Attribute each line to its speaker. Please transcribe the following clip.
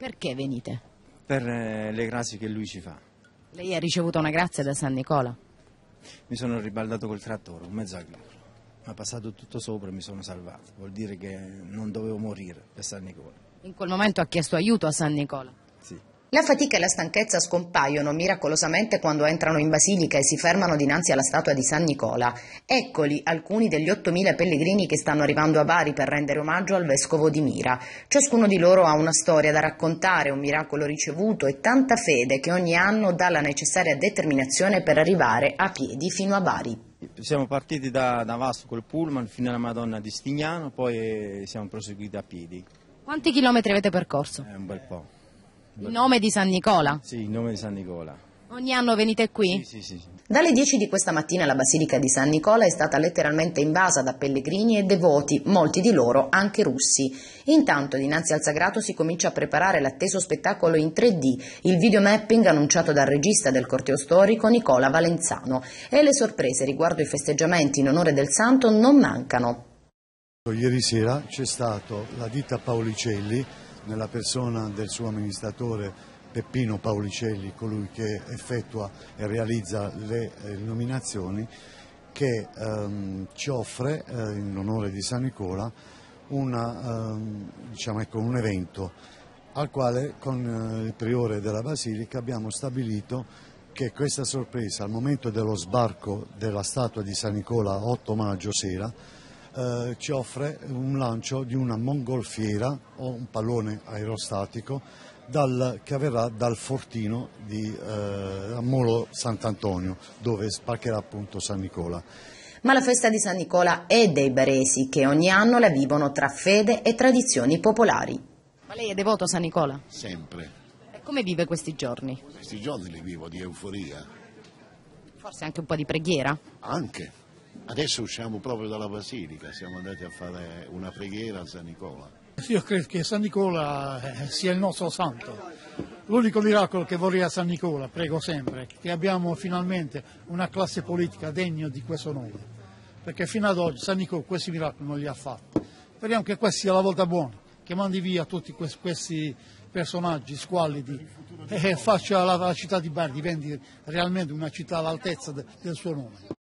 Speaker 1: Perché venite?
Speaker 2: Per eh, le grazie che lui ci fa.
Speaker 1: Lei ha ricevuto una grazia da San Nicola?
Speaker 2: Mi sono ribaldato col trattore, un mezzo agricolo. Mi ha passato tutto sopra e mi sono salvato. Vuol dire che non dovevo morire per San Nicola.
Speaker 1: In quel momento ha chiesto aiuto a San Nicola? La fatica e la stanchezza scompaiono miracolosamente quando entrano in basilica e si fermano dinanzi alla statua di San Nicola. Eccoli alcuni degli 8.000 pellegrini che stanno arrivando a Bari per rendere omaggio al vescovo di Mira. Ciascuno di loro ha una storia da raccontare, un miracolo ricevuto e tanta fede che ogni anno dà la necessaria determinazione per arrivare a piedi fino a Bari.
Speaker 2: Siamo partiti da, da Vasto col pullman fino alla Madonna di Stignano, poi siamo proseguiti a piedi.
Speaker 1: Quanti chilometri avete percorso? È eh, un bel po'. In nome di San Nicola? Sì, in
Speaker 2: nome di San Nicola.
Speaker 1: Ogni anno venite qui? Sì, sì, sì. Dalle 10 di questa mattina la Basilica di San Nicola è stata letteralmente invasa da pellegrini e devoti, molti di loro anche russi. Intanto dinanzi al sagrato si comincia a preparare l'atteso spettacolo in 3D, il videomapping annunciato dal regista del corteo storico Nicola Valenzano. E le sorprese riguardo i festeggiamenti in onore del santo non mancano.
Speaker 3: Ieri sera c'è stata la ditta Paolicelli nella persona del suo amministratore Peppino Paolicelli, colui che effettua e realizza le eh, nominazioni, che ehm, ci offre, eh, in onore di San Nicola, una, ehm, diciamo ecco, un evento al quale con eh, il priore della Basilica abbiamo stabilito che questa sorpresa al momento dello sbarco della statua di San Nicola 8 maggio sera eh, ci offre un lancio di una mongolfiera o un pallone aerostatico dal, che avverrà dal fortino di eh, Molo Sant'Antonio dove sparcherà appunto San Nicola.
Speaker 1: Ma la festa di San Nicola è dei baresi che ogni anno la vivono tra fede e tradizioni popolari. Ma lei è devoto a San Nicola? Sempre. E come vive questi giorni?
Speaker 3: Questi giorni li vivo di euforia.
Speaker 1: Forse anche un po' di preghiera?
Speaker 3: Anche. Adesso usciamo proprio dalla Basilica, siamo andati a fare una preghiera a San Nicola.
Speaker 1: Io credo che San Nicola eh, sia il nostro
Speaker 3: santo. L'unico miracolo che vorrei a San Nicola, prego sempre, è che abbiamo finalmente una classe politica degna di questo nome. Perché fino ad oggi San Nicola questi miracoli non li ha fatti. Speriamo che questa sia la volta buona, che mandi via tutti questi personaggi squallidi e eh, eh, faccia la città di Bari diventi realmente una città all'altezza del suo nome.